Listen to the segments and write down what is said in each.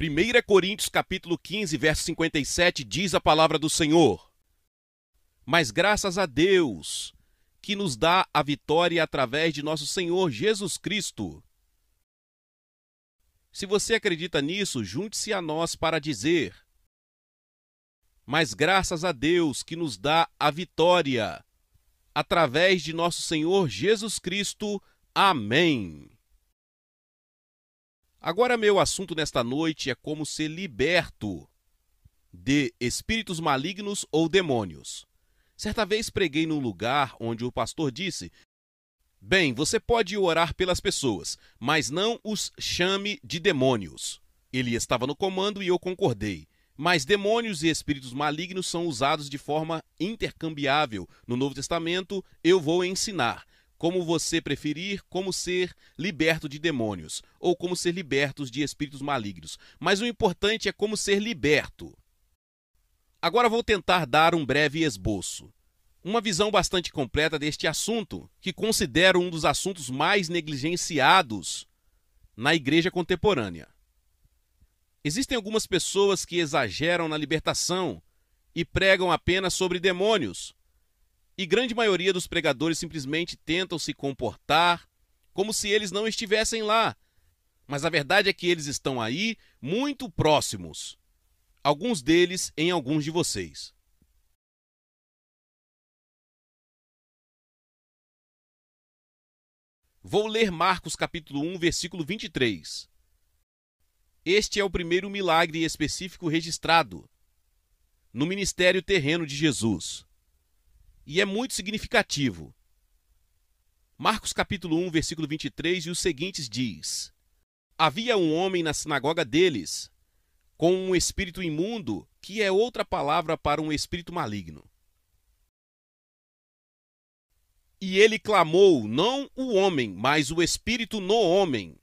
1 Coríntios capítulo 15, verso 57 diz a palavra do Senhor: Mas graças a Deus, que nos dá a vitória através de nosso Senhor Jesus Cristo. Se você acredita nisso, junte-se a nós para dizer: Mas graças a Deus que nos dá a vitória através de nosso Senhor Jesus Cristo. Amém. Agora, meu assunto nesta noite é como ser liberto de espíritos malignos ou demônios. Certa vez preguei num lugar onde o pastor disse: Bem, você pode orar pelas pessoas, mas não os chame de demônios. Ele estava no comando e eu concordei. Mas demônios e espíritos malignos são usados de forma intercambiável. No Novo Testamento, eu vou ensinar como você preferir, como ser liberto de demônios, ou como ser libertos de espíritos malignos. Mas o importante é como ser liberto. Agora vou tentar dar um breve esboço. Uma visão bastante completa deste assunto, que considero um dos assuntos mais negligenciados na igreja contemporânea. Existem algumas pessoas que exageram na libertação e pregam apenas sobre demônios, e grande maioria dos pregadores simplesmente tentam se comportar como se eles não estivessem lá. Mas a verdade é que eles estão aí, muito próximos. Alguns deles em alguns de vocês. Vou ler Marcos capítulo 1, versículo 23. Este é o primeiro milagre específico registrado no ministério terreno de Jesus e é muito significativo. Marcos capítulo 1, versículo 23 e os seguintes diz: Havia um homem na sinagoga deles, com um espírito imundo, que é outra palavra para um espírito maligno. E ele clamou, não o homem, mas o espírito no homem.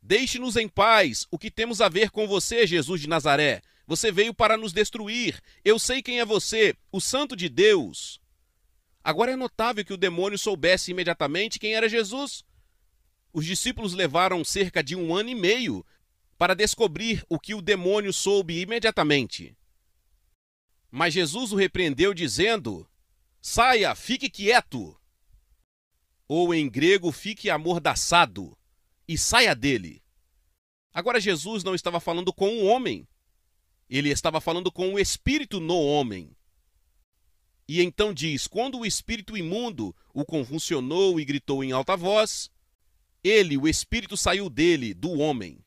Deixe-nos em paz, o que temos a ver com você, Jesus de Nazaré? Você veio para nos destruir. Eu sei quem é você, o Santo de Deus. Agora é notável que o demônio soubesse imediatamente quem era Jesus. Os discípulos levaram cerca de um ano e meio para descobrir o que o demônio soube imediatamente. Mas Jesus o repreendeu, dizendo: Saia, fique quieto. Ou em grego, fique amordaçado e saia dele. Agora, Jesus não estava falando com um homem, ele estava falando com o espírito no homem. E então diz: Quando o espírito imundo o convulsionou e gritou em alta voz, ele, o espírito, saiu dele, do homem.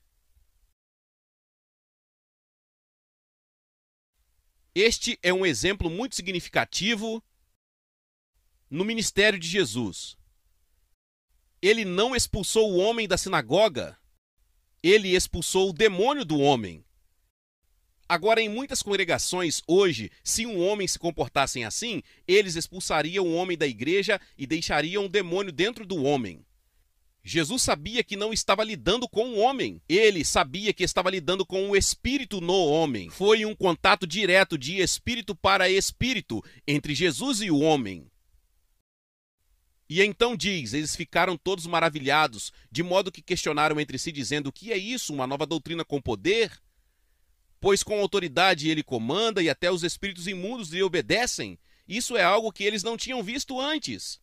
Este é um exemplo muito significativo no ministério de Jesus. Ele não expulsou o homem da sinagoga, ele expulsou o demônio do homem. Agora, em muitas congregações, hoje, se um homem se comportassem assim, eles expulsariam o homem da igreja e deixariam o demônio dentro do homem. Jesus sabia que não estava lidando com o homem. Ele sabia que estava lidando com o espírito no homem. Foi um contato direto de espírito para espírito entre Jesus e o homem. E então diz: Eles ficaram todos maravilhados, de modo que questionaram entre si, dizendo: O que é isso? Uma nova doutrina com poder? pois com autoridade ele comanda e até os espíritos imundos lhe obedecem. Isso é algo que eles não tinham visto antes.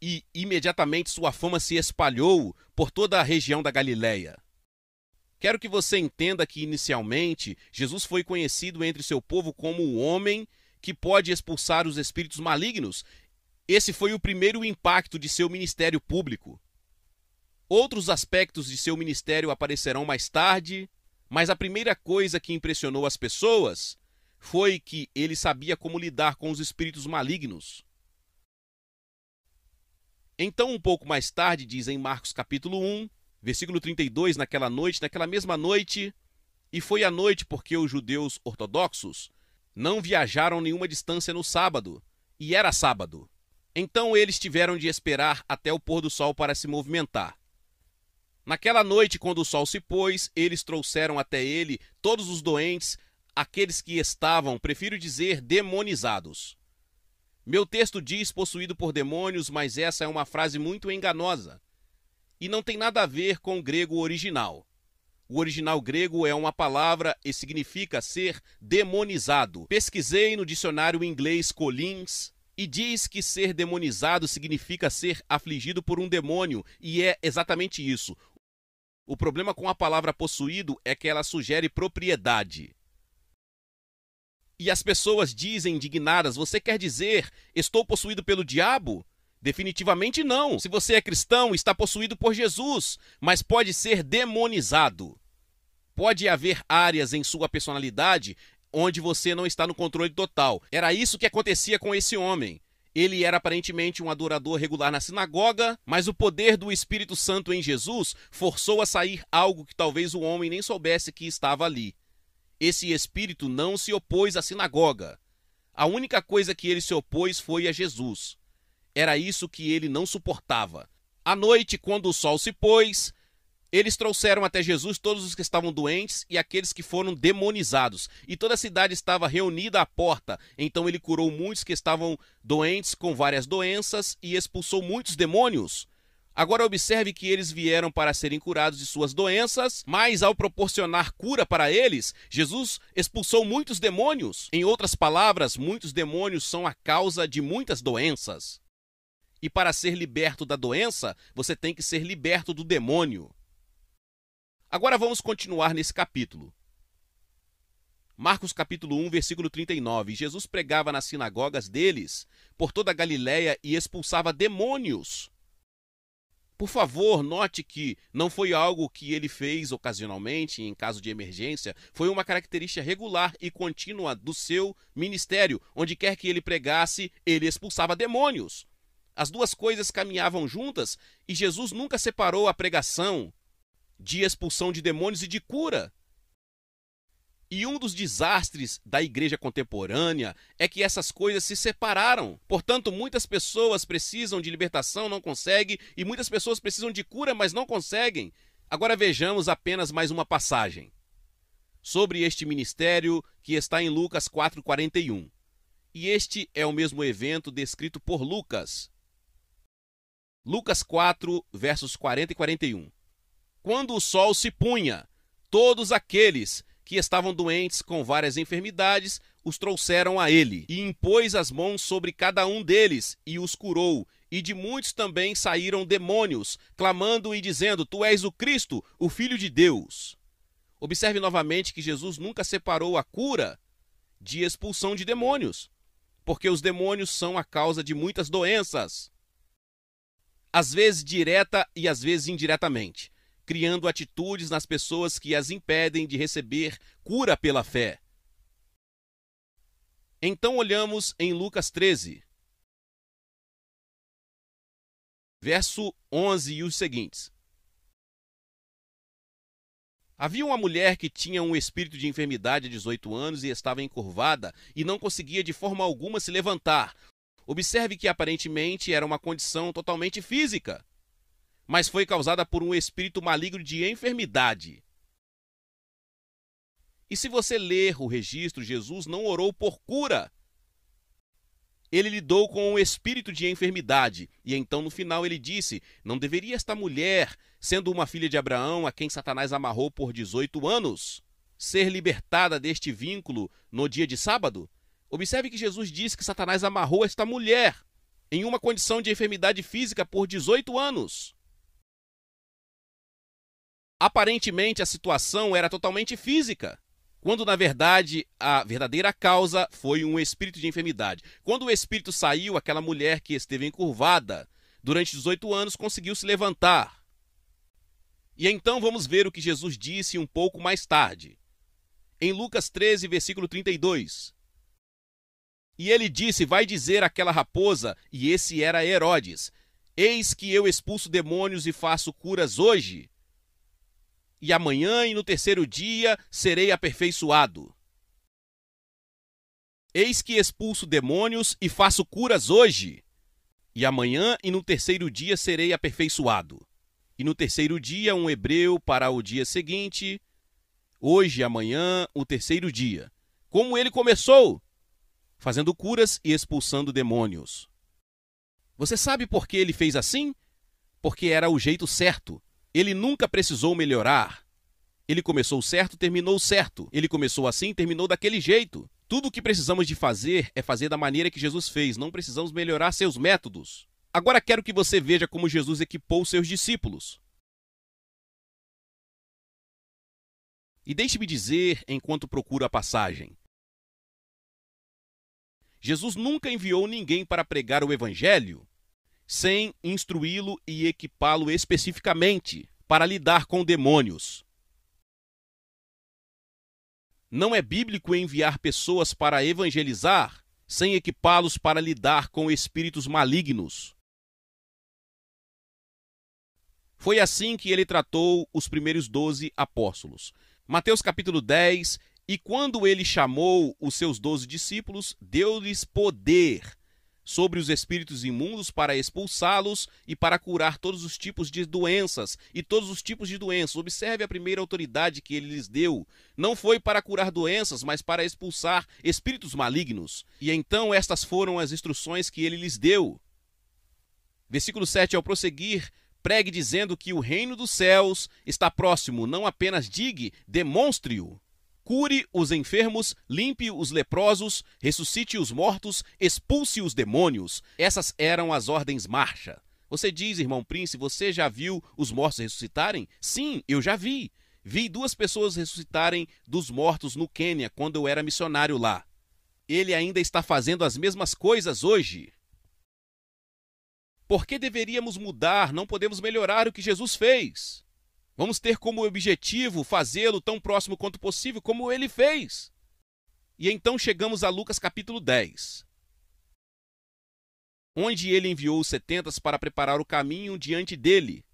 E imediatamente sua fama se espalhou por toda a região da Galileia. Quero que você entenda que inicialmente Jesus foi conhecido entre seu povo como o homem que pode expulsar os espíritos malignos. Esse foi o primeiro impacto de seu ministério público. Outros aspectos de seu ministério aparecerão mais tarde, mas a primeira coisa que impressionou as pessoas foi que ele sabia como lidar com os espíritos malignos. Então, um pouco mais tarde, diz em Marcos capítulo 1, versículo 32, naquela noite, naquela mesma noite, e foi à noite porque os judeus ortodoxos não viajaram nenhuma distância no sábado, e era sábado. Então eles tiveram de esperar até o pôr do sol para se movimentar. Naquela noite, quando o sol se pôs, eles trouxeram até ele todos os doentes, aqueles que estavam, prefiro dizer, demonizados. Meu texto diz possuído por demônios, mas essa é uma frase muito enganosa e não tem nada a ver com o grego original. O original grego é uma palavra e significa ser demonizado. Pesquisei no dicionário inglês Collins e diz que ser demonizado significa ser afligido por um demônio, e é exatamente isso. O problema com a palavra possuído é que ela sugere propriedade. E as pessoas dizem indignadas: Você quer dizer, estou possuído pelo diabo? Definitivamente não. Se você é cristão, está possuído por Jesus, mas pode ser demonizado. Pode haver áreas em sua personalidade onde você não está no controle total. Era isso que acontecia com esse homem. Ele era aparentemente um adorador regular na sinagoga, mas o poder do Espírito Santo em Jesus forçou a sair algo que talvez o homem nem soubesse que estava ali. Esse espírito não se opôs à sinagoga. A única coisa que ele se opôs foi a Jesus. Era isso que ele não suportava. À noite, quando o sol se pôs, eles trouxeram até Jesus todos os que estavam doentes e aqueles que foram demonizados, e toda a cidade estava reunida à porta. Então ele curou muitos que estavam doentes com várias doenças e expulsou muitos demônios. Agora observe que eles vieram para serem curados de suas doenças, mas ao proporcionar cura para eles, Jesus expulsou muitos demônios. Em outras palavras, muitos demônios são a causa de muitas doenças. E para ser liberto da doença, você tem que ser liberto do demônio. Agora vamos continuar nesse capítulo. Marcos capítulo 1, versículo 39. Jesus pregava nas sinagogas deles, por toda a Galiléia e expulsava demônios. Por favor, note que não foi algo que ele fez ocasionalmente em caso de emergência, foi uma característica regular e contínua do seu ministério. Onde quer que ele pregasse, ele expulsava demônios. As duas coisas caminhavam juntas e Jesus nunca separou a pregação de expulsão de demônios e de cura. E um dos desastres da igreja contemporânea é que essas coisas se separaram. Portanto, muitas pessoas precisam de libertação, não conseguem, e muitas pessoas precisam de cura, mas não conseguem. Agora vejamos apenas mais uma passagem sobre este ministério que está em Lucas 4:41. E este é o mesmo evento descrito por Lucas. Lucas 4, versos 40 e 41 quando o sol se punha, todos aqueles que estavam doentes com várias enfermidades os trouxeram a ele, e impôs as mãos sobre cada um deles e os curou. E de muitos também saíram demônios, clamando e dizendo: Tu és o Cristo, o Filho de Deus. Observe novamente que Jesus nunca separou a cura de expulsão de demônios, porque os demônios são a causa de muitas doenças, às vezes direta e às vezes indiretamente criando atitudes nas pessoas que as impedem de receber cura pela fé. Então olhamos em Lucas 13, verso 11 e os seguintes. Havia uma mulher que tinha um espírito de enfermidade há 18 anos e estava encurvada e não conseguia de forma alguma se levantar. Observe que aparentemente era uma condição totalmente física mas foi causada por um espírito maligno de enfermidade. E se você ler o registro, Jesus não orou por cura. Ele lidou com um espírito de enfermidade. E então, no final, ele disse: Não deveria esta mulher, sendo uma filha de Abraão, a quem Satanás amarrou por 18 anos, ser libertada deste vínculo no dia de sábado? Observe que Jesus disse que Satanás amarrou esta mulher em uma condição de enfermidade física por 18 anos. Aparentemente a situação era totalmente física, quando na verdade a verdadeira causa foi um espírito de enfermidade. Quando o espírito saiu, aquela mulher que esteve encurvada durante 18 anos conseguiu se levantar. E então vamos ver o que Jesus disse um pouco mais tarde. Em Lucas 13, versículo 32. E ele disse: Vai dizer aquela raposa, e esse era Herodes: Eis que eu expulso demônios e faço curas hoje, e amanhã e no terceiro dia serei aperfeiçoado. Eis que expulso demônios e faço curas hoje, e amanhã e no terceiro dia serei aperfeiçoado. E no terceiro dia, um hebreu para o dia seguinte, hoje, amanhã, o terceiro dia. Como ele começou? Fazendo curas e expulsando demônios. Você sabe por que ele fez assim? Porque era o jeito certo ele nunca precisou melhorar. Ele começou certo, terminou certo. Ele começou assim, terminou daquele jeito. Tudo o que precisamos de fazer é fazer da maneira que Jesus fez, não precisamos melhorar seus métodos. Agora quero que você veja como Jesus equipou seus discípulos. E deixe-me dizer, enquanto procuro a passagem: Jesus nunca enviou ninguém para pregar o Evangelho sem instruí-lo e equipá-lo especificamente para lidar com demônios. Não é bíblico enviar pessoas para evangelizar sem equipá-los para lidar com espíritos malignos. Foi assim que ele tratou os primeiros doze apóstolos. Mateus capítulo 10, e quando ele chamou os seus doze discípulos, deu-lhes poder sobre os espíritos imundos para expulsá-los e para curar todos os tipos de doenças e todos os tipos de doenças. Observe a primeira autoridade que ele lhes deu. Não foi para curar doenças, mas para expulsar espíritos malignos. E então estas foram as instruções que ele lhes deu. Versículo 7 ao prosseguir, pregue dizendo que o reino dos céus está próximo, não apenas digue, demonstre-o cure os enfermos, limpe os leprosos, ressuscite os mortos, expulse os demônios. Essas eram as ordens marcha. Você diz, irmão Prince, você já viu os mortos ressuscitarem? Sim, eu já vi. Vi duas pessoas ressuscitarem dos mortos no Quênia quando eu era missionário lá. Ele ainda está fazendo as mesmas coisas hoje. Por que deveríamos mudar? Não podemos melhorar o que Jesus fez. Vamos ter como objetivo fazê-lo tão próximo quanto possível, como ele fez. E então chegamos a Lucas capítulo 10, onde ele enviou os setentas para preparar o caminho diante dele.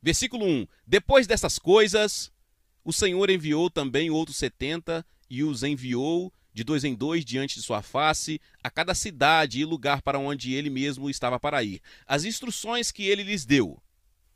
Versículo 1: Depois dessas coisas, o Senhor enviou também outros setenta e os enviou de dois em dois diante de sua face, a cada cidade e lugar para onde ele mesmo estava para ir. As instruções que ele lhes deu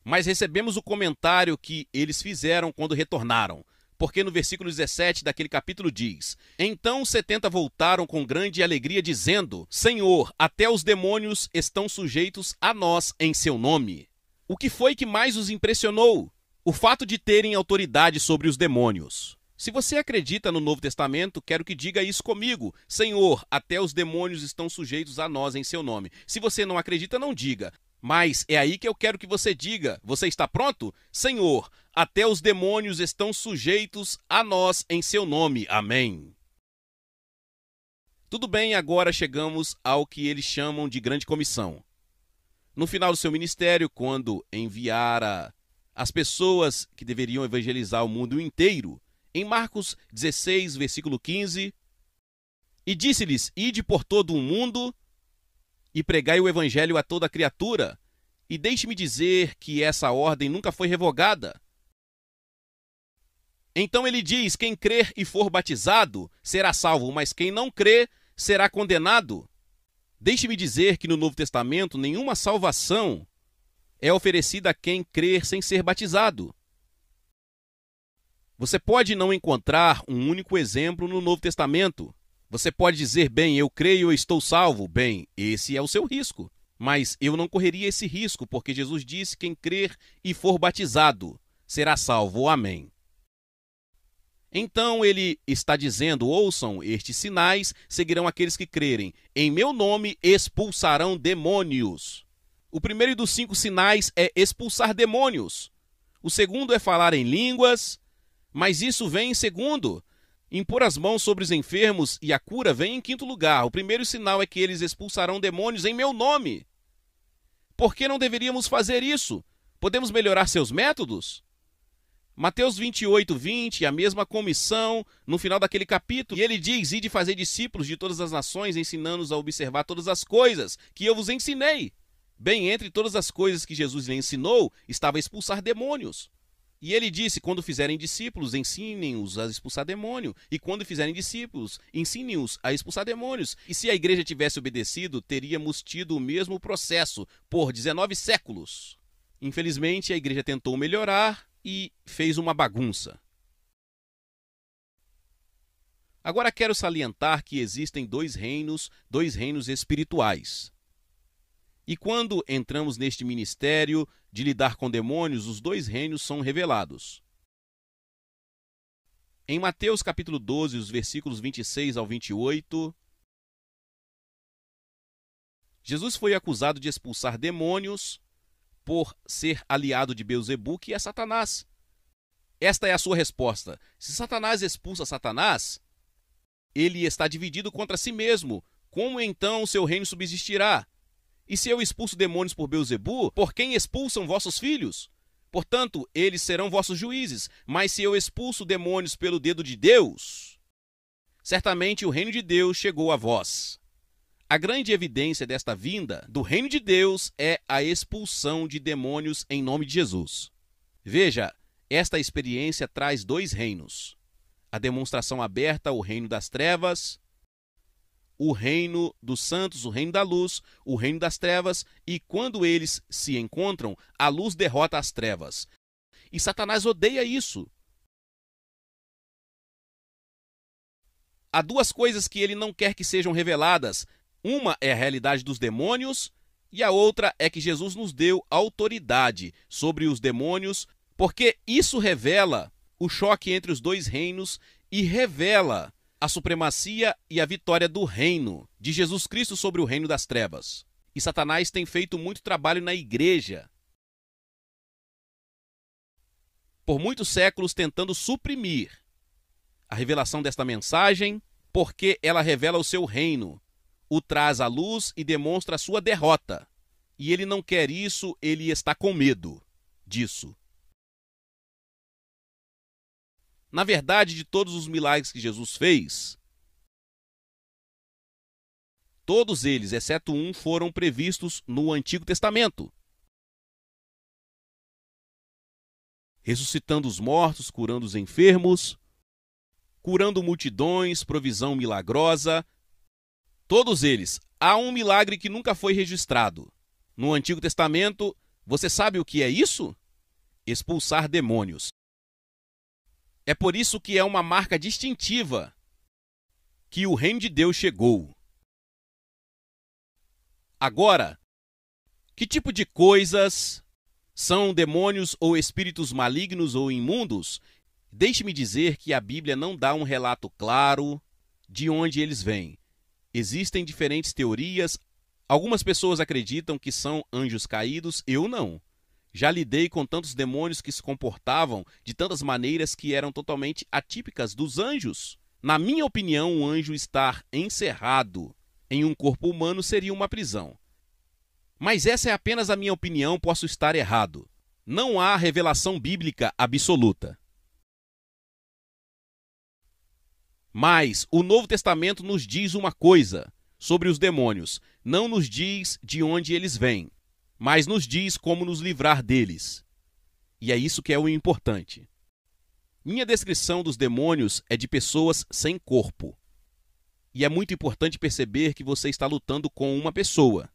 mas recebemos o comentário que eles fizeram quando retornaram. Porque no versículo 17 daquele capítulo diz: Então os setenta voltaram com grande alegria, dizendo: Senhor, até os demônios estão sujeitos a nós em seu nome. O que foi que mais os impressionou? O fato de terem autoridade sobre os demônios. Se você acredita no Novo Testamento, quero que diga isso comigo. Senhor, até os demônios estão sujeitos a nós em seu nome. Se você não acredita, não diga. Mas é aí que eu quero que você diga: você está pronto? Senhor, até os demônios estão sujeitos a nós em seu nome. Amém. Tudo bem, agora chegamos ao que eles chamam de grande comissão. No final do seu ministério, quando enviara as pessoas que deveriam evangelizar o mundo inteiro, em Marcos 16, versículo 15, e disse-lhes: Ide por todo o mundo e pregai o evangelho a toda criatura. E deixe-me dizer que essa ordem nunca foi revogada. Então ele diz: quem crer e for batizado será salvo, mas quem não crer será condenado. Deixe-me dizer que no Novo Testamento nenhuma salvação é oferecida a quem crer sem ser batizado. Você pode não encontrar um único exemplo no Novo Testamento. Você pode dizer, bem, eu creio, eu estou salvo. Bem, esse é o seu risco. Mas eu não correria esse risco, porque Jesus disse: quem crer e for batizado será salvo. Amém. Então ele está dizendo: ouçam, estes sinais seguirão aqueles que crerem. Em meu nome expulsarão demônios. O primeiro dos cinco sinais é expulsar demônios. O segundo é falar em línguas, mas isso vem em segundo. Impor as mãos sobre os enfermos e a cura vem em quinto lugar. O primeiro sinal é que eles expulsarão demônios em meu nome. Por que não deveríamos fazer isso? Podemos melhorar seus métodos? Mateus 28, 20, a mesma comissão no final daquele capítulo. E ele diz: Ide fazer discípulos de todas as nações, ensinando-os a observar todas as coisas que eu vos ensinei. Bem, entre todas as coisas que Jesus lhe ensinou, estava expulsar demônios. E ele disse: quando fizerem discípulos, ensinem-os a expulsar demônio. E quando fizerem discípulos, ensinem-os a expulsar demônios. E se a igreja tivesse obedecido, teríamos tido o mesmo processo por 19 séculos. Infelizmente, a igreja tentou melhorar e fez uma bagunça. Agora quero salientar que existem dois reinos, dois reinos espirituais. E quando entramos neste ministério de lidar com demônios, os dois reinos são revelados. Em Mateus capítulo 12, os versículos 26 ao 28, Jesus foi acusado de expulsar demônios por ser aliado de Beuzebu, e a Satanás. Esta é a sua resposta. Se Satanás expulsa Satanás, ele está dividido contra si mesmo. Como então seu reino subsistirá? E se eu expulso demônios por Beuzebu, por quem expulsam vossos filhos? Portanto, eles serão vossos juízes. Mas se eu expulso demônios pelo dedo de Deus, certamente o reino de Deus chegou a vós. A grande evidência desta vinda do reino de Deus é a expulsão de demônios em nome de Jesus. Veja, esta experiência traz dois reinos: a demonstração aberta, o reino das trevas, o reino dos santos, o reino da luz, o reino das trevas, e quando eles se encontram, a luz derrota as trevas. E Satanás odeia isso. Há duas coisas que ele não quer que sejam reveladas: uma é a realidade dos demônios, e a outra é que Jesus nos deu autoridade sobre os demônios, porque isso revela o choque entre os dois reinos e revela a supremacia e a vitória do reino de Jesus Cristo sobre o reino das trevas. E Satanás tem feito muito trabalho na igreja por muitos séculos tentando suprimir a revelação desta mensagem, porque ela revela o seu reino, o traz à luz e demonstra a sua derrota. E ele não quer isso, ele está com medo disso. Na verdade, de todos os milagres que Jesus fez, todos eles, exceto um, foram previstos no Antigo Testamento. Ressuscitando os mortos, curando os enfermos, curando multidões, provisão milagrosa. Todos eles. Há um milagre que nunca foi registrado. No Antigo Testamento, você sabe o que é isso? Expulsar demônios. É por isso que é uma marca distintiva que o reino de Deus chegou. Agora, que tipo de coisas são demônios ou espíritos malignos ou imundos? Deixe-me dizer que a Bíblia não dá um relato claro de onde eles vêm. Existem diferentes teorias. Algumas pessoas acreditam que são anjos caídos, eu não. Já lidei com tantos demônios que se comportavam de tantas maneiras que eram totalmente atípicas dos anjos. Na minha opinião, um anjo estar encerrado em um corpo humano seria uma prisão. Mas essa é apenas a minha opinião, posso estar errado. Não há revelação bíblica absoluta. Mas o Novo Testamento nos diz uma coisa sobre os demônios, não nos diz de onde eles vêm mas nos diz como nos livrar deles. E é isso que é o importante. Minha descrição dos demônios é de pessoas sem corpo. E é muito importante perceber que você está lutando com uma pessoa.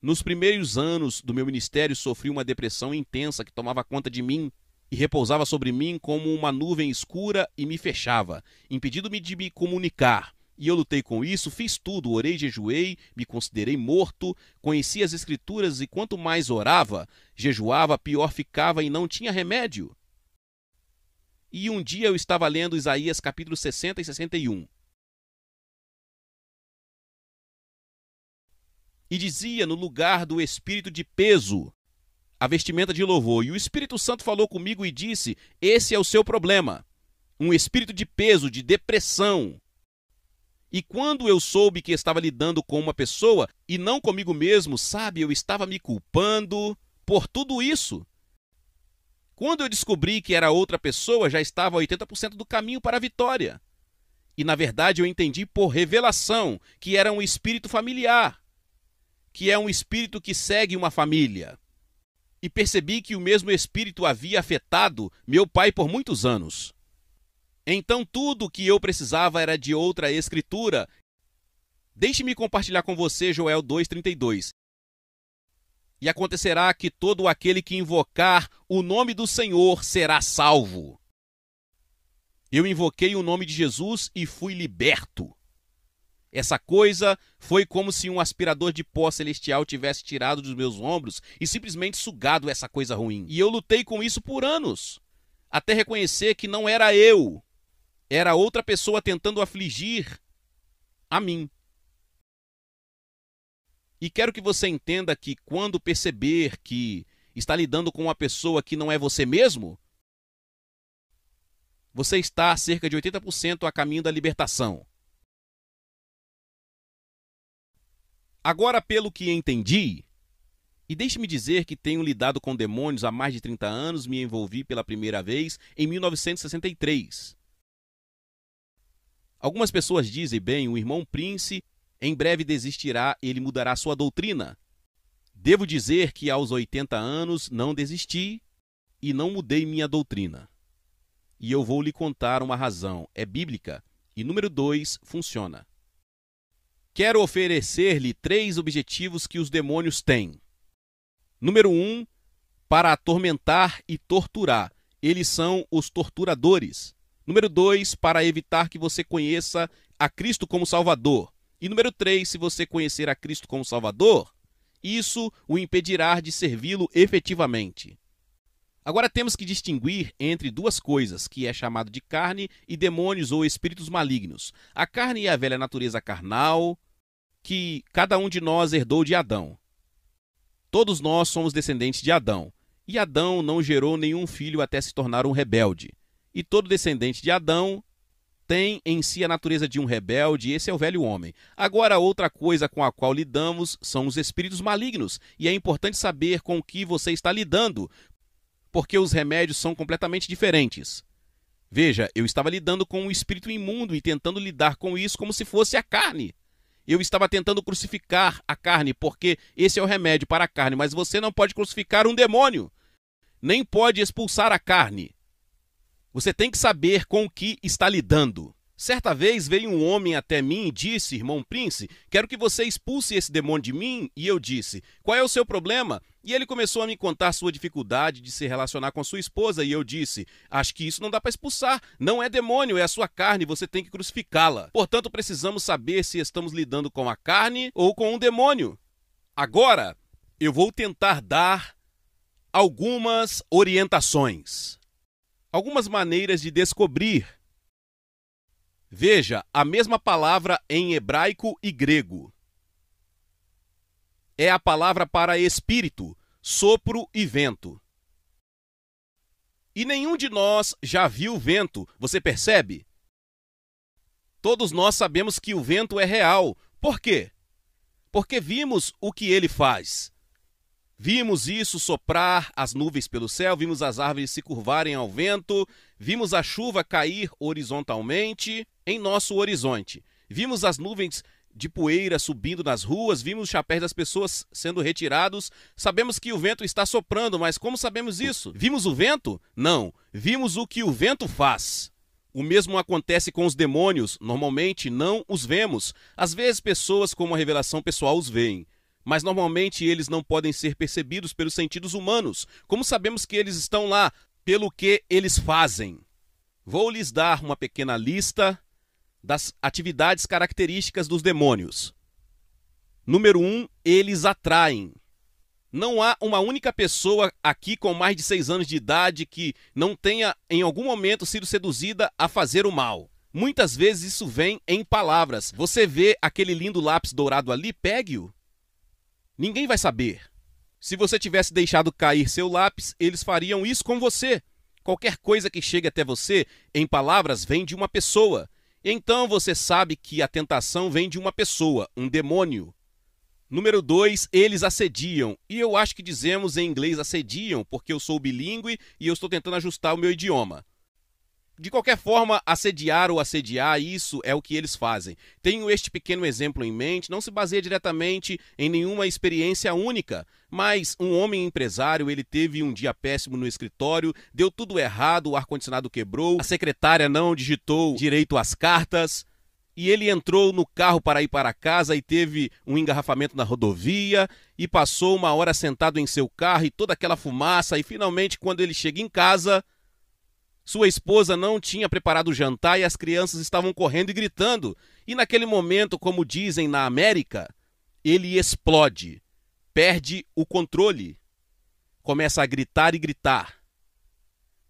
Nos primeiros anos do meu ministério, sofri uma depressão intensa que tomava conta de mim e repousava sobre mim como uma nuvem escura e me fechava, impedindo-me de me comunicar e eu lutei com isso, fiz tudo, orei, jejuei, me considerei morto, conheci as Escrituras e quanto mais orava, jejuava, pior ficava e não tinha remédio. E um dia eu estava lendo Isaías capítulo 60 e 61. E dizia no lugar do espírito de peso, a vestimenta de louvor. E o Espírito Santo falou comigo e disse: Esse é o seu problema. Um espírito de peso, de depressão, e quando eu soube que estava lidando com uma pessoa e não comigo mesmo, sabe, eu estava me culpando por tudo isso. Quando eu descobri que era outra pessoa, já estava 80% do caminho para a vitória. E na verdade eu entendi por revelação que era um espírito familiar, que é um espírito que segue uma família. E percebi que o mesmo espírito havia afetado meu pai por muitos anos. Então tudo o que eu precisava era de outra escritura. Deixe-me compartilhar com você Joel 2:32. E acontecerá que todo aquele que invocar o nome do Senhor será salvo. Eu invoquei o nome de Jesus e fui liberto. Essa coisa foi como se um aspirador de pó celestial tivesse tirado dos meus ombros e simplesmente sugado essa coisa ruim. E eu lutei com isso por anos, até reconhecer que não era eu, era outra pessoa tentando afligir a mim. E quero que você entenda que quando perceber que está lidando com uma pessoa que não é você mesmo, você está a cerca de 80% a caminho da libertação. Agora, pelo que entendi, e deixe-me dizer que tenho lidado com demônios há mais de 30 anos, me envolvi pela primeira vez em 1963. Algumas pessoas dizem, bem, o irmão Prince em breve desistirá, ele mudará sua doutrina. Devo dizer que aos 80 anos não desisti e não mudei minha doutrina. E eu vou lhe contar uma razão, é bíblica e número 2 funciona. Quero oferecer-lhe três objetivos que os demônios têm. Número 1, um, para atormentar e torturar. Eles são os torturadores. Número 2, para evitar que você conheça a Cristo como Salvador. E número 3, se você conhecer a Cristo como Salvador, isso o impedirá de servi-lo efetivamente. Agora temos que distinguir entre duas coisas, que é chamado de carne e demônios ou espíritos malignos. A carne é a velha natureza carnal que cada um de nós herdou de Adão. Todos nós somos descendentes de Adão, e Adão não gerou nenhum filho até se tornar um rebelde. E todo descendente de Adão tem em si a natureza de um rebelde, esse é o velho homem. Agora, outra coisa com a qual lidamos são os espíritos malignos, e é importante saber com o que você está lidando, porque os remédios são completamente diferentes. Veja, eu estava lidando com um espírito imundo e tentando lidar com isso como se fosse a carne. Eu estava tentando crucificar a carne, porque esse é o remédio para a carne, mas você não pode crucificar um demônio, nem pode expulsar a carne. Você tem que saber com o que está lidando. Certa vez veio um homem até mim e disse: Irmão Prince, quero que você expulse esse demônio de mim. E eu disse: Qual é o seu problema? E ele começou a me contar sua dificuldade de se relacionar com sua esposa. E eu disse: Acho que isso não dá para expulsar. Não é demônio, é a sua carne. Você tem que crucificá-la. Portanto, precisamos saber se estamos lidando com a carne ou com um demônio. Agora, eu vou tentar dar algumas orientações algumas maneiras de descobrir. Veja a mesma palavra em hebraico e grego. É a palavra para espírito, sopro e vento. E nenhum de nós já viu vento, você percebe? Todos nós sabemos que o vento é real. Por quê? Porque vimos o que ele faz. Vimos isso soprar as nuvens pelo céu, vimos as árvores se curvarem ao vento, vimos a chuva cair horizontalmente em nosso horizonte. Vimos as nuvens de poeira subindo nas ruas, vimos os chapéus das pessoas sendo retirados. Sabemos que o vento está soprando, mas como sabemos isso? Vimos o vento? Não, vimos o que o vento faz. O mesmo acontece com os demônios, normalmente não os vemos. Às vezes pessoas com uma revelação pessoal os veem, mas normalmente eles não podem ser percebidos pelos sentidos humanos. Como sabemos que eles estão lá? Pelo que eles fazem. Vou lhes dar uma pequena lista das atividades características dos demônios. Número 1, um, eles atraem. Não há uma única pessoa aqui com mais de 6 anos de idade que não tenha em algum momento sido seduzida a fazer o mal. Muitas vezes isso vem em palavras. Você vê aquele lindo lápis dourado ali, pegue-o. Ninguém vai saber. Se você tivesse deixado cair seu lápis, eles fariam isso com você. Qualquer coisa que chegue até você em palavras vem de uma pessoa. Então você sabe que a tentação vem de uma pessoa, um demônio. Número 2, eles assediam. E eu acho que dizemos em inglês assediam, porque eu sou bilíngue e eu estou tentando ajustar o meu idioma de qualquer forma, assediar ou assediar, isso é o que eles fazem. Tenho este pequeno exemplo em mente, não se baseia diretamente em nenhuma experiência única, mas um homem empresário, ele teve um dia péssimo no escritório, deu tudo errado, o ar-condicionado quebrou, a secretária não digitou direito as cartas, e ele entrou no carro para ir para casa e teve um engarrafamento na rodovia e passou uma hora sentado em seu carro e toda aquela fumaça, e finalmente, quando ele chega em casa sua esposa não tinha preparado o jantar e as crianças estavam correndo e gritando. E naquele momento, como dizem na América, ele explode, perde o controle, começa a gritar e gritar.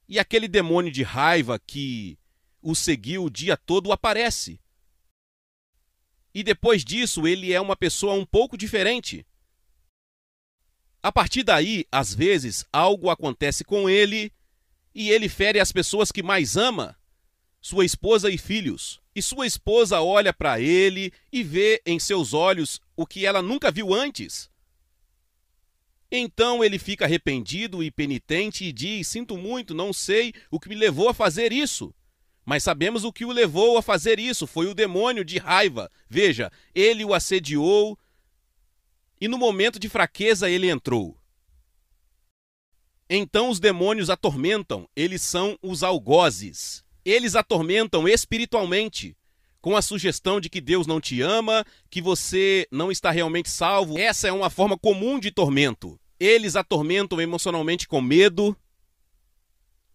E aquele demônio de raiva que o seguiu o dia todo aparece. E depois disso, ele é uma pessoa um pouco diferente. A partir daí, às vezes, algo acontece com ele e ele fere as pessoas que mais ama, sua esposa e filhos. E sua esposa olha para ele e vê em seus olhos o que ela nunca viu antes. Então ele fica arrependido e penitente e diz: Sinto muito, não sei o que me levou a fazer isso. Mas sabemos o que o levou a fazer isso: foi o demônio de raiva. Veja, ele o assediou e no momento de fraqueza ele entrou. Então os demônios atormentam, eles são os algozes. Eles atormentam espiritualmente, com a sugestão de que Deus não te ama, que você não está realmente salvo. Essa é uma forma comum de tormento. Eles atormentam emocionalmente com medo.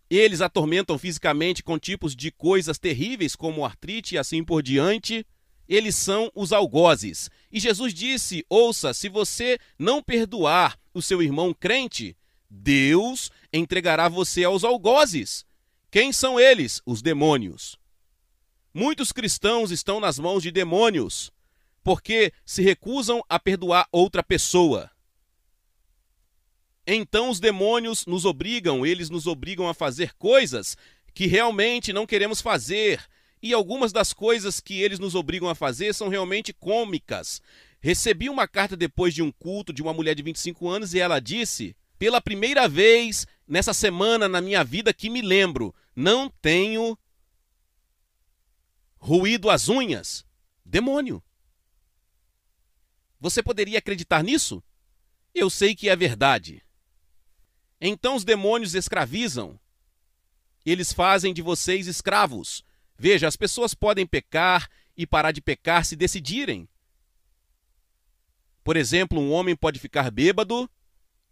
Eles atormentam fisicamente com tipos de coisas terríveis como artrite e assim por diante. Eles são os algozes. E Jesus disse: Ouça, se você não perdoar o seu irmão crente, Deus entregará você aos algozes. Quem são eles? Os demônios. Muitos cristãos estão nas mãos de demônios porque se recusam a perdoar outra pessoa. Então os demônios nos obrigam, eles nos obrigam a fazer coisas que realmente não queremos fazer. E algumas das coisas que eles nos obrigam a fazer são realmente cômicas. Recebi uma carta depois de um culto de uma mulher de 25 anos e ela disse pela primeira vez nessa semana na minha vida que me lembro, não tenho ruído as unhas. Demônio. Você poderia acreditar nisso? Eu sei que é verdade. Então os demônios escravizam. Eles fazem de vocês escravos. Veja, as pessoas podem pecar e parar de pecar se decidirem. Por exemplo, um homem pode ficar bêbado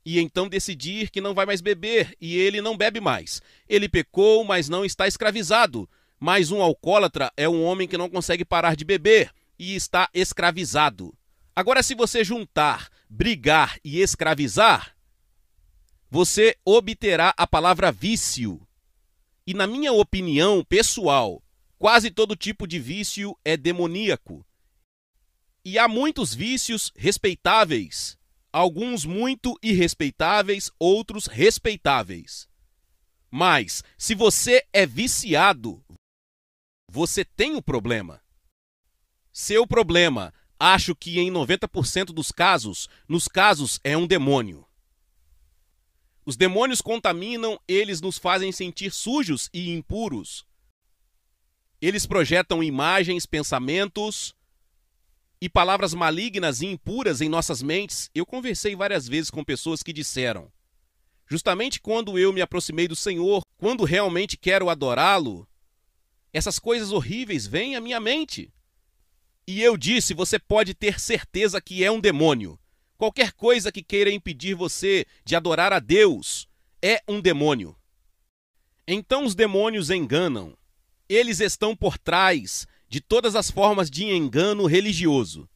e então decidir que não vai mais beber, e ele não bebe mais. Ele pecou, mas não está escravizado. Mas um alcoólatra é um homem que não consegue parar de beber e está escravizado. Agora, se você juntar brigar e escravizar, você obterá a palavra vício. E, na minha opinião pessoal, quase todo tipo de vício é demoníaco. E há muitos vícios respeitáveis alguns muito irrespeitáveis, outros respeitáveis. Mas, se você é viciado, você tem o um problema. Seu problema, acho que em 90% dos casos, nos casos é um demônio. Os demônios contaminam, eles nos fazem sentir sujos e impuros. Eles projetam imagens, pensamentos, e palavras malignas e impuras em nossas mentes, eu conversei várias vezes com pessoas que disseram: justamente quando eu me aproximei do Senhor, quando realmente quero adorá-lo, essas coisas horríveis vêm à minha mente. E eu disse: você pode ter certeza que é um demônio. Qualquer coisa que queira impedir você de adorar a Deus é um demônio. Então os demônios enganam. Eles estão por trás de todas as formas de engano religioso.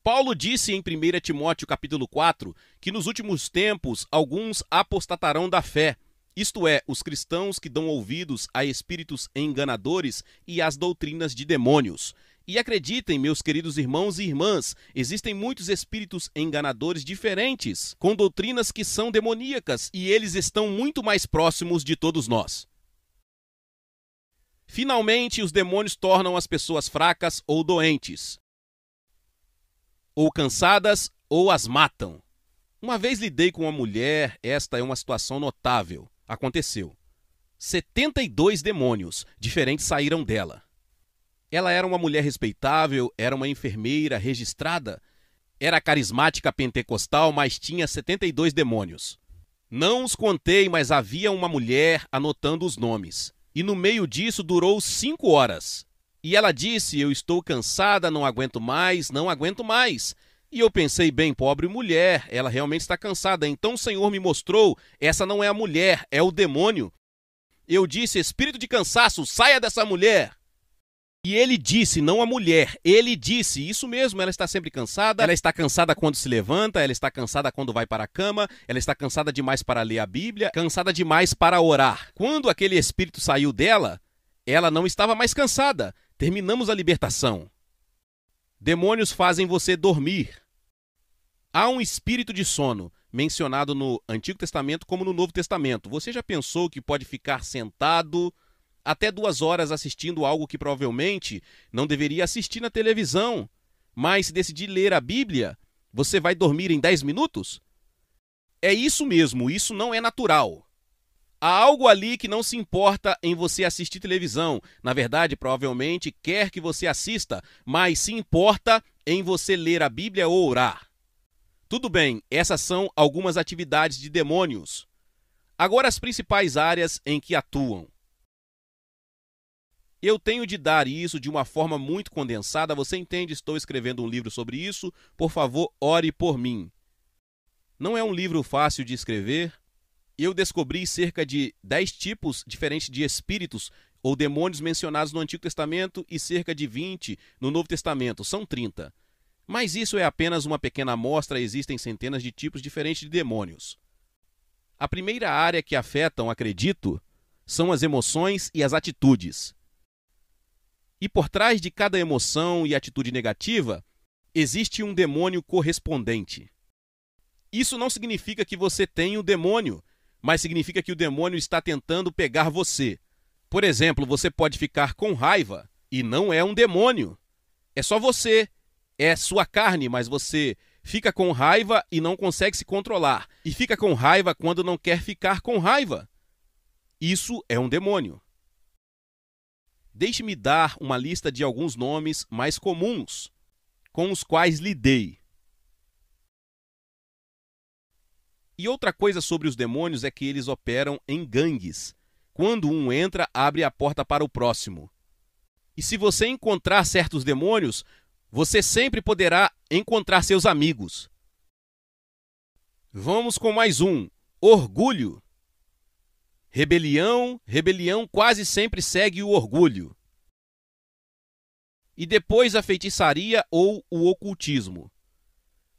Paulo disse em 1 Timóteo capítulo 4 que nos últimos tempos alguns apostatarão da fé, isto é, os cristãos que dão ouvidos a espíritos enganadores e às doutrinas de demônios. E acreditem, meus queridos irmãos e irmãs, existem muitos espíritos enganadores diferentes, com doutrinas que são demoníacas, e eles estão muito mais próximos de todos nós. Finalmente, os demônios tornam as pessoas fracas ou doentes, ou cansadas, ou as matam. Uma vez lidei com uma mulher, esta é uma situação notável. Aconteceu. 72 demônios diferentes saíram dela. Ela era uma mulher respeitável, era uma enfermeira registrada, era carismática pentecostal, mas tinha 72 demônios. Não os contei, mas havia uma mulher anotando os nomes. E no meio disso durou cinco horas. E ela disse: Eu estou cansada, não aguento mais, não aguento mais. E eu pensei, bem, pobre mulher, ela realmente está cansada. Então o Senhor me mostrou: essa não é a mulher, é o demônio. Eu disse: Espírito de cansaço, saia dessa mulher. E ele disse, não a mulher, ele disse, isso mesmo, ela está sempre cansada, ela está cansada quando se levanta, ela está cansada quando vai para a cama, ela está cansada demais para ler a Bíblia, cansada demais para orar. Quando aquele espírito saiu dela, ela não estava mais cansada. Terminamos a libertação. Demônios fazem você dormir. Há um espírito de sono mencionado no Antigo Testamento como no Novo Testamento. Você já pensou que pode ficar sentado até duas horas assistindo algo que provavelmente não deveria assistir na televisão, mas se decidir ler a Bíblia, você vai dormir em 10 minutos? É isso mesmo, isso não é natural. Há algo ali que não se importa em você assistir televisão. Na verdade, provavelmente quer que você assista, mas se importa em você ler a Bíblia ou orar. Tudo bem, essas são algumas atividades de demônios. Agora, as principais áreas em que atuam. Eu tenho de dar isso de uma forma muito condensada. Você entende? Estou escrevendo um livro sobre isso. Por favor, ore por mim. Não é um livro fácil de escrever. Eu descobri cerca de 10 tipos diferentes de espíritos ou demônios mencionados no Antigo Testamento e cerca de 20 no Novo Testamento. São 30. Mas isso é apenas uma pequena amostra, existem centenas de tipos diferentes de demônios. A primeira área que afetam, acredito, são as emoções e as atitudes. E por trás de cada emoção e atitude negativa, existe um demônio correspondente. Isso não significa que você tem o um demônio, mas significa que o demônio está tentando pegar você. Por exemplo, você pode ficar com raiva e não é um demônio. É só você, é sua carne, mas você fica com raiva e não consegue se controlar. E fica com raiva quando não quer ficar com raiva. Isso é um demônio. Deixe-me dar uma lista de alguns nomes mais comuns com os quais lidei. E outra coisa sobre os demônios é que eles operam em gangues. Quando um entra, abre a porta para o próximo. E se você encontrar certos demônios, você sempre poderá encontrar seus amigos. Vamos com mais um: orgulho. Rebelião, rebelião quase sempre segue o orgulho. E depois a feitiçaria ou o ocultismo.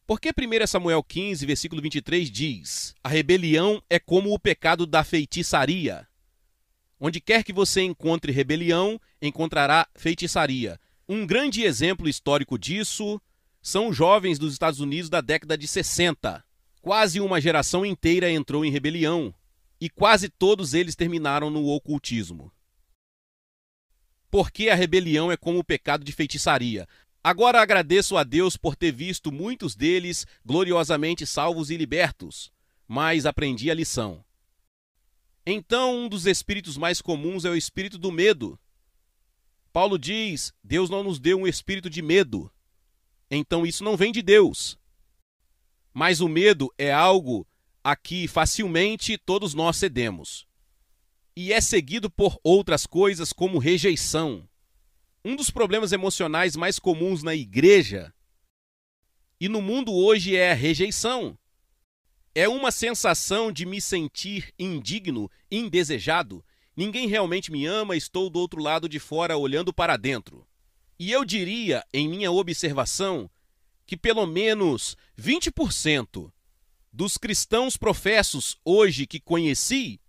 Porque 1 Samuel 15, versículo 23 diz: A rebelião é como o pecado da feitiçaria. Onde quer que você encontre rebelião, encontrará feitiçaria. Um grande exemplo histórico disso são os jovens dos Estados Unidos da década de 60. Quase uma geração inteira entrou em rebelião, e quase todos eles terminaram no ocultismo. Porque a rebelião é como o pecado de feitiçaria. Agora agradeço a Deus por ter visto muitos deles gloriosamente salvos e libertos, mas aprendi a lição. Então, um dos espíritos mais comuns é o espírito do medo. Paulo diz: Deus não nos deu um espírito de medo. Então, isso não vem de Deus. Mas o medo é algo a que facilmente todos nós cedemos. E é seguido por outras coisas como rejeição. Um dos problemas emocionais mais comuns na igreja e no mundo hoje é a rejeição. É uma sensação de me sentir indigno, indesejado. Ninguém realmente me ama, estou do outro lado de fora olhando para dentro. E eu diria, em minha observação, que pelo menos 20% dos cristãos professos hoje que conheci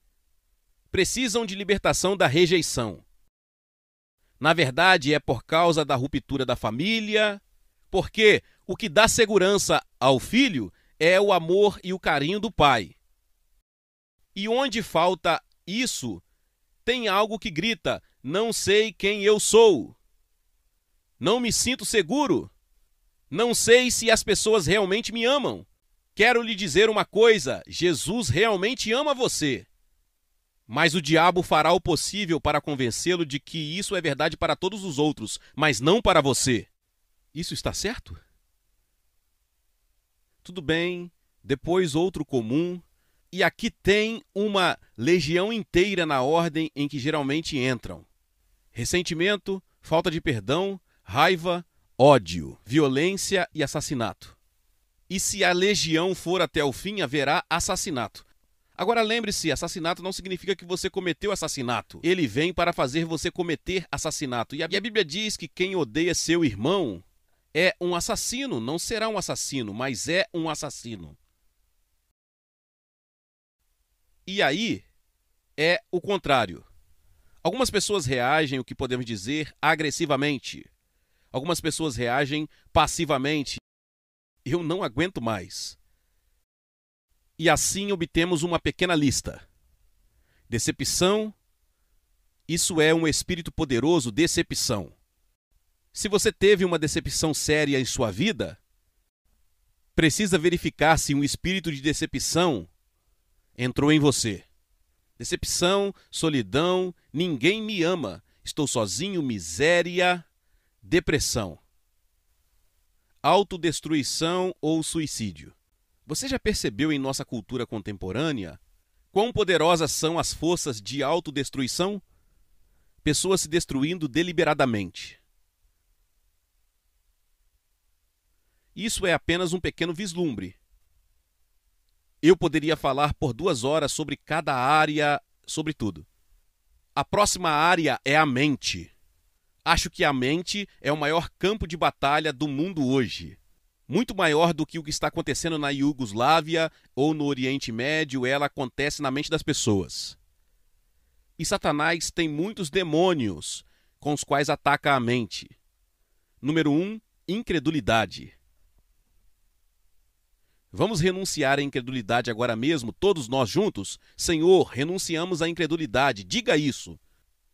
precisam de libertação da rejeição. Na verdade, é por causa da ruptura da família, porque o que dá segurança ao filho é o amor e o carinho do pai. E onde falta isso, tem algo que grita: não sei quem eu sou. Não me sinto seguro. Não sei se as pessoas realmente me amam. Quero lhe dizer uma coisa: Jesus realmente ama você. Mas o diabo fará o possível para convencê-lo de que isso é verdade para todos os outros, mas não para você. Isso está certo? Tudo bem, depois outro comum. E aqui tem uma legião inteira na ordem em que geralmente entram: ressentimento, falta de perdão, raiva, ódio, violência e assassinato e se a legião for até o fim, haverá assassinato. Agora lembre-se, assassinato não significa que você cometeu assassinato. Ele vem para fazer você cometer assassinato. E a Bíblia diz que quem odeia seu irmão é um assassino, não será um assassino, mas é um assassino. E aí é o contrário. Algumas pessoas reagem, o que podemos dizer, agressivamente. Algumas pessoas reagem passivamente eu não aguento mais. E assim obtemos uma pequena lista. Decepção, isso é um espírito poderoso, decepção. Se você teve uma decepção séria em sua vida, precisa verificar se um espírito de decepção entrou em você. Decepção, solidão, ninguém me ama, estou sozinho, miséria, depressão autodestruição ou suicídio. Você já percebeu em nossa cultura contemporânea quão poderosas são as forças de autodestruição? Pessoas se destruindo deliberadamente. Isso é apenas um pequeno vislumbre. Eu poderia falar por duas horas sobre cada área, sobre tudo. A próxima área é a mente. Acho que a mente é o maior campo de batalha do mundo hoje. Muito maior do que o que está acontecendo na Iugoslávia ou no Oriente Médio, ela acontece na mente das pessoas. E Satanás tem muitos demônios com os quais ataca a mente. Número 1, um, incredulidade. Vamos renunciar à incredulidade agora mesmo, todos nós juntos? Senhor, renunciamos à incredulidade. Diga isso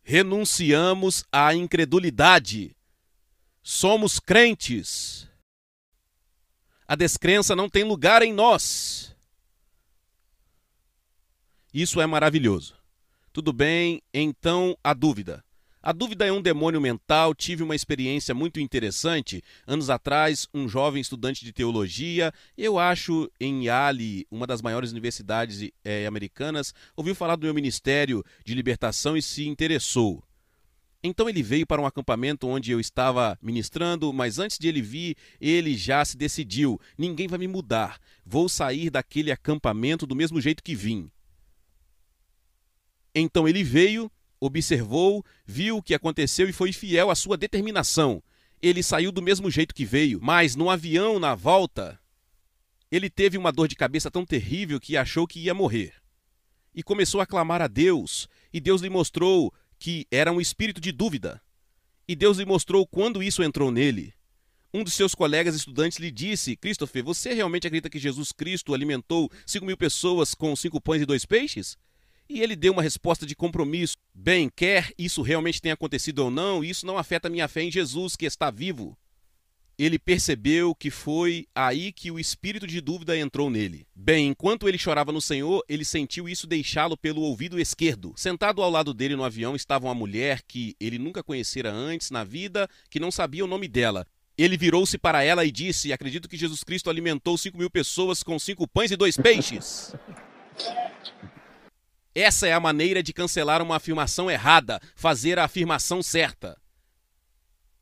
renunciamos à incredulidade. Somos crentes. A descrença não tem lugar em nós. Isso é maravilhoso. Tudo bem, então a dúvida. A dúvida é um demônio mental. Tive uma experiência muito interessante. Anos atrás, um jovem estudante de teologia, eu acho em Yale, uma das maiores universidades é, americanas, ouviu falar do meu ministério de libertação e se interessou. Então ele veio para um acampamento onde eu estava ministrando, mas antes de ele vir, ele já se decidiu: ninguém vai me mudar. Vou sair daquele acampamento do mesmo jeito que vim. Então ele veio observou, viu o que aconteceu e foi fiel à sua determinação. Ele saiu do mesmo jeito que veio, mas no avião, na volta, ele teve uma dor de cabeça tão terrível que achou que ia morrer. E começou a clamar a Deus, e Deus lhe mostrou que era um espírito de dúvida. E Deus lhe mostrou quando isso entrou nele. Um dos seus colegas estudantes lhe disse: Christopher, você realmente acredita que Jesus Cristo alimentou 5 mil pessoas com cinco pães e dois peixes? E ele deu uma resposta de compromisso. Bem, quer isso realmente tenha acontecido ou não, isso não afeta minha fé em Jesus, que está vivo. Ele percebeu que foi aí que o espírito de dúvida entrou nele. Bem, enquanto ele chorava no Senhor, ele sentiu isso deixá-lo pelo ouvido esquerdo. Sentado ao lado dele no avião estava uma mulher que ele nunca conhecera antes na vida, que não sabia o nome dela. Ele virou-se para ela e disse: Acredito que Jesus Cristo alimentou cinco mil pessoas com cinco pães e dois peixes. Essa é a maneira de cancelar uma afirmação errada, fazer a afirmação certa.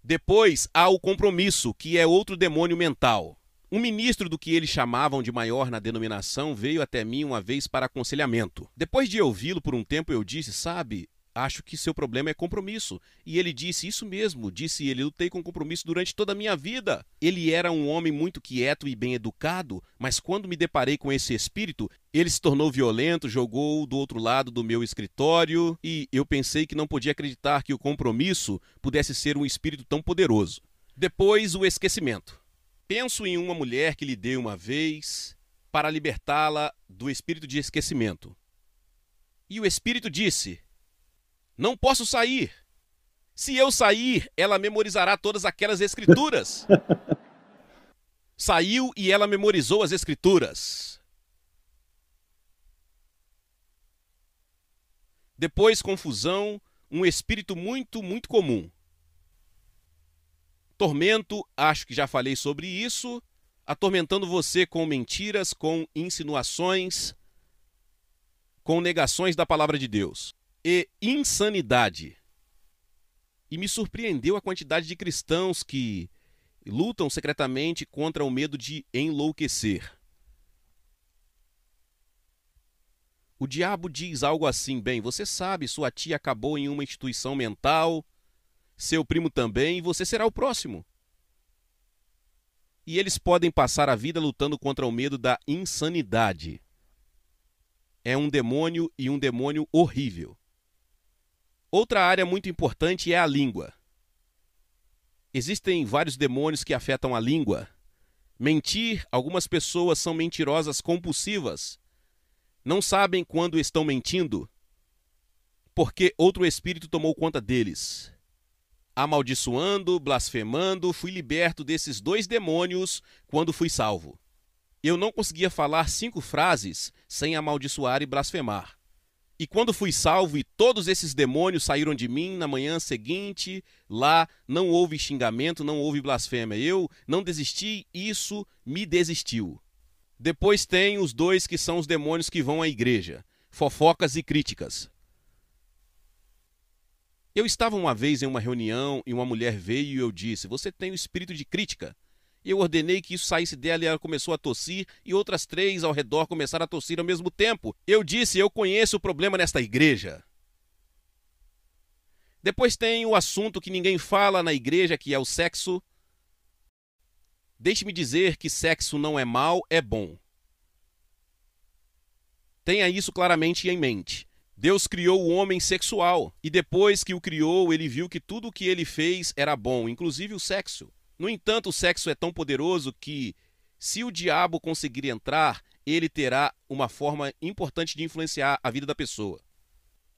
Depois há o compromisso, que é outro demônio mental. Um ministro do que eles chamavam de maior na denominação veio até mim uma vez para aconselhamento. Depois de ouvi-lo por um tempo, eu disse: Sabe, acho que seu problema é compromisso. E ele disse isso mesmo, disse ele, lutei com compromisso durante toda a minha vida. Ele era um homem muito quieto e bem educado, mas quando me deparei com esse espírito, ele se tornou violento, jogou do outro lado do meu escritório e eu pensei que não podia acreditar que o compromisso pudesse ser um espírito tão poderoso. Depois, o esquecimento. Penso em uma mulher que lhe dei uma vez para libertá-la do espírito de esquecimento. E o espírito disse: não posso sair. Se eu sair, ela memorizará todas aquelas escrituras. Saiu e ela memorizou as escrituras. Depois, confusão, um espírito muito, muito comum. Tormento, acho que já falei sobre isso, atormentando você com mentiras, com insinuações, com negações da palavra de Deus e insanidade. E me surpreendeu a quantidade de cristãos que lutam secretamente contra o medo de enlouquecer. O diabo diz algo assim: bem, você sabe, sua tia acabou em uma instituição mental, seu primo também, e você será o próximo. E eles podem passar a vida lutando contra o medo da insanidade. É um demônio e um demônio horrível. Outra área muito importante é a língua. Existem vários demônios que afetam a língua. Mentir, algumas pessoas são mentirosas compulsivas. Não sabem quando estão mentindo, porque outro espírito tomou conta deles. Amaldiçoando, blasfemando, fui liberto desses dois demônios quando fui salvo. Eu não conseguia falar cinco frases sem amaldiçoar e blasfemar. E quando fui salvo e todos esses demônios saíram de mim, na manhã seguinte, lá não houve xingamento, não houve blasfêmia. Eu não desisti, isso me desistiu. Depois tem os dois que são os demônios que vão à igreja: fofocas e críticas. Eu estava uma vez em uma reunião e uma mulher veio e eu disse: Você tem o espírito de crítica. Eu ordenei que isso saísse dela e ela começou a tossir, e outras três ao redor começaram a tossir ao mesmo tempo. Eu disse: Eu conheço o problema nesta igreja. Depois tem o assunto que ninguém fala na igreja, que é o sexo. Deixe-me dizer que sexo não é mal, é bom. Tenha isso claramente em mente. Deus criou o homem sexual, e depois que o criou, ele viu que tudo o que ele fez era bom, inclusive o sexo. No entanto, o sexo é tão poderoso que, se o diabo conseguir entrar, ele terá uma forma importante de influenciar a vida da pessoa.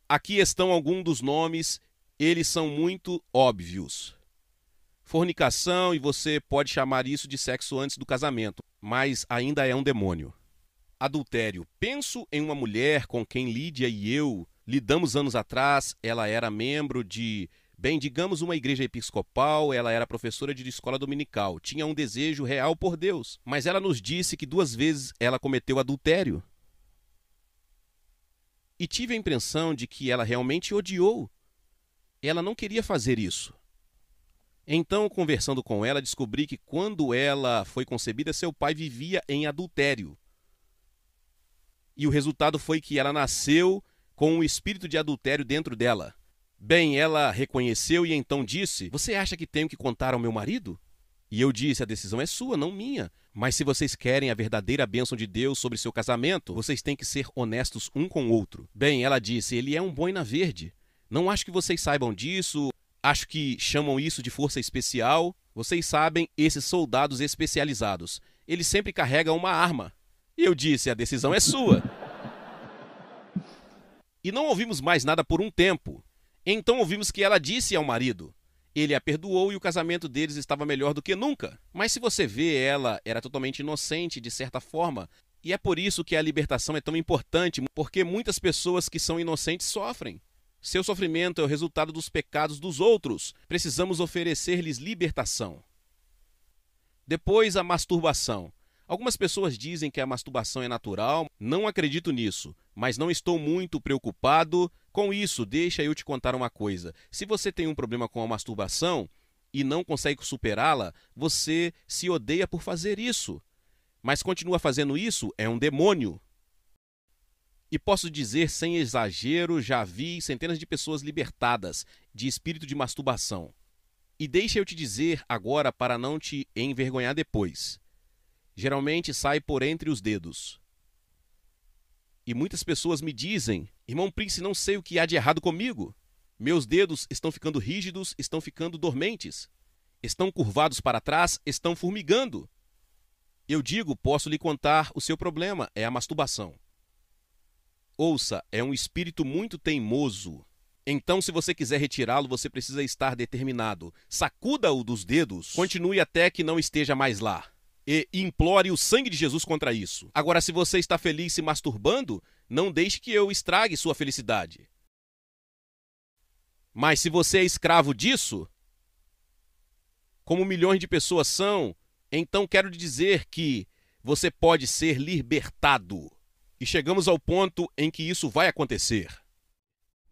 Aqui estão alguns dos nomes, eles são muito óbvios. Fornicação, e você pode chamar isso de sexo antes do casamento, mas ainda é um demônio. Adultério. Penso em uma mulher com quem Lídia e eu lidamos anos atrás, ela era membro de Bem, digamos uma igreja episcopal, ela era professora de escola dominical, tinha um desejo real por Deus, mas ela nos disse que duas vezes ela cometeu adultério. E tive a impressão de que ela realmente odiou. Ela não queria fazer isso. Então, conversando com ela, descobri que quando ela foi concebida, seu pai vivia em adultério. E o resultado foi que ela nasceu com o um espírito de adultério dentro dela. Bem, ela reconheceu e então disse: Você acha que tenho que contar ao meu marido? E eu disse: A decisão é sua, não minha. Mas se vocês querem a verdadeira bênção de Deus sobre seu casamento, vocês têm que ser honestos um com o outro. Bem, ela disse: Ele é um boina verde. Não acho que vocês saibam disso. Acho que chamam isso de força especial. Vocês sabem, esses soldados especializados. Eles sempre carregam uma arma. E eu disse: A decisão é sua. E não ouvimos mais nada por um tempo. Então ouvimos que ela disse ao marido: ele a perdoou e o casamento deles estava melhor do que nunca. Mas se você vê, ela era totalmente inocente, de certa forma. E é por isso que a libertação é tão importante, porque muitas pessoas que são inocentes sofrem. Seu sofrimento é o resultado dos pecados dos outros. Precisamos oferecer-lhes libertação. Depois, a masturbação. Algumas pessoas dizem que a masturbação é natural, não acredito nisso, mas não estou muito preocupado com isso. Deixa eu te contar uma coisa. Se você tem um problema com a masturbação e não consegue superá-la, você se odeia por fazer isso. Mas continua fazendo isso, é um demônio. E posso dizer sem exagero, já vi centenas de pessoas libertadas de espírito de masturbação. E deixa eu te dizer agora para não te envergonhar depois geralmente sai por entre os dedos. E muitas pessoas me dizem: Irmão Prince, não sei o que há de errado comigo. Meus dedos estão ficando rígidos, estão ficando dormentes, estão curvados para trás, estão formigando. Eu digo: posso lhe contar, o seu problema é a masturbação. Ouça, é um espírito muito teimoso. Então, se você quiser retirá-lo, você precisa estar determinado. Sacuda-o dos dedos, continue até que não esteja mais lá e implore o sangue de Jesus contra isso. Agora, se você está feliz se masturbando, não deixe que eu estrague sua felicidade. Mas se você é escravo disso, como milhões de pessoas são, então quero dizer que você pode ser libertado. E chegamos ao ponto em que isso vai acontecer.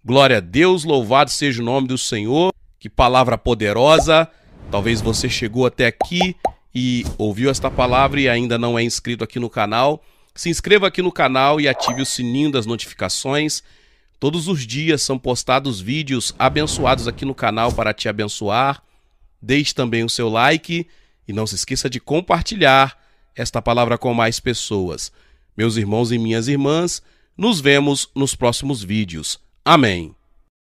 Glória a Deus, louvado seja o nome do Senhor. Que palavra poderosa. Talvez você chegou até aqui e ouviu esta palavra e ainda não é inscrito aqui no canal, se inscreva aqui no canal e ative o sininho das notificações. Todos os dias são postados vídeos abençoados aqui no canal para te abençoar. Deixe também o seu like e não se esqueça de compartilhar esta palavra com mais pessoas. Meus irmãos e minhas irmãs, nos vemos nos próximos vídeos. Amém.